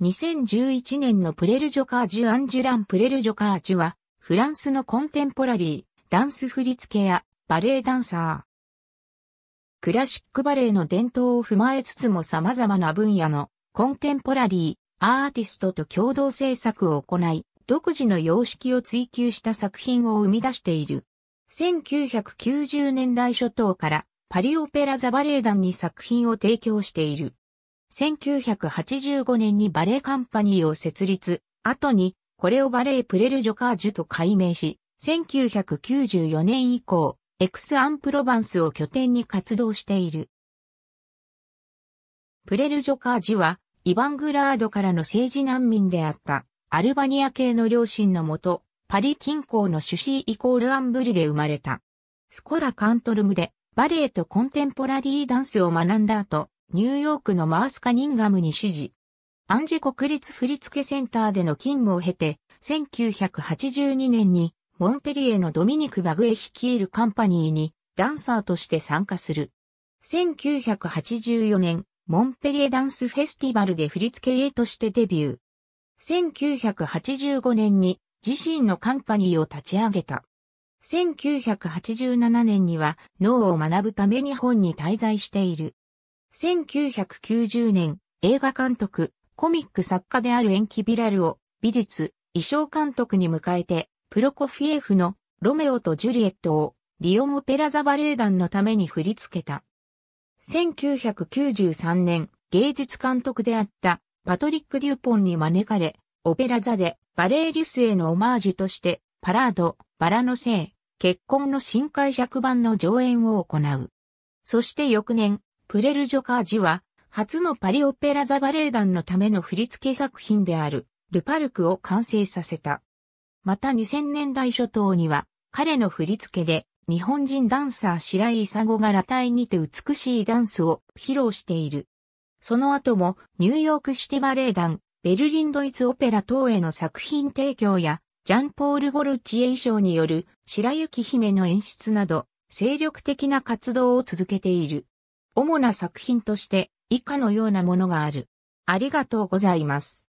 2011年のプレルジョカージュ・アンジュラン・プレルジョカージュは、フランスのコンテンポラリー、ダンス振付やバレエダンサー。クラシックバレエの伝統を踏まえつつも様々な分野のコンテンポラリー、アーティストと共同制作を行い、独自の様式を追求した作品を生み出している。1990年代初頭からパリオペラザバレエ団に作品を提供している。1985年にバレーカンパニーを設立、後にこれをバレープレルジョカージュと改名し、1994年以降、エクスアンプロバンスを拠点に活動している。プレルジョカージュは、イヴァングラードからの政治難民であったアルバニア系の両親のもと、パリ近郊のシ子イコールアンブリで生まれた。スコラカントルムでバレエとコンテンポラリーダンスを学んだ後、ニューヨークのマース・カニンガムに指示。アンジ国立振付センターでの勤務を経て、1982年にモンペリエのドミニク・バグエ率いるカンパニーにダンサーとして参加する。1984年、モンペリエダンスフェスティバルで振付家としてデビュー。1985年に自身のカンパニーを立ち上げた。1987年には脳を学ぶため日本に滞在している。1990年、映画監督、コミック作家であるエンキ・ビラルを美術、衣装監督に迎えて、プロコフィエフのロメオとジュリエットをリオンオペラザバレエ団のために振り付けた。1993年、芸術監督であったパトリック・デュポンに招かれ、オペラ座でバレエリュスへのオマージュとして、パラード、バラのせ結婚の新解釈版の上演を行う。そして翌年、プレルジョカージは、初のパリオペラ座バレエ団のための振付作品である、ルパルクを完成させた。また2000年代初頭には、彼の振付で、日本人ダンサー白井砂が裸体にて美しいダンスを披露している。その後も、ニューヨークシティバレエ団、ベルリンドイツオペラ等への作品提供や、ジャンポール・ゴルチエ衣装による白雪姫の演出など、精力的な活動を続けている。主な作品として以下のようなものがある。ありがとうございます。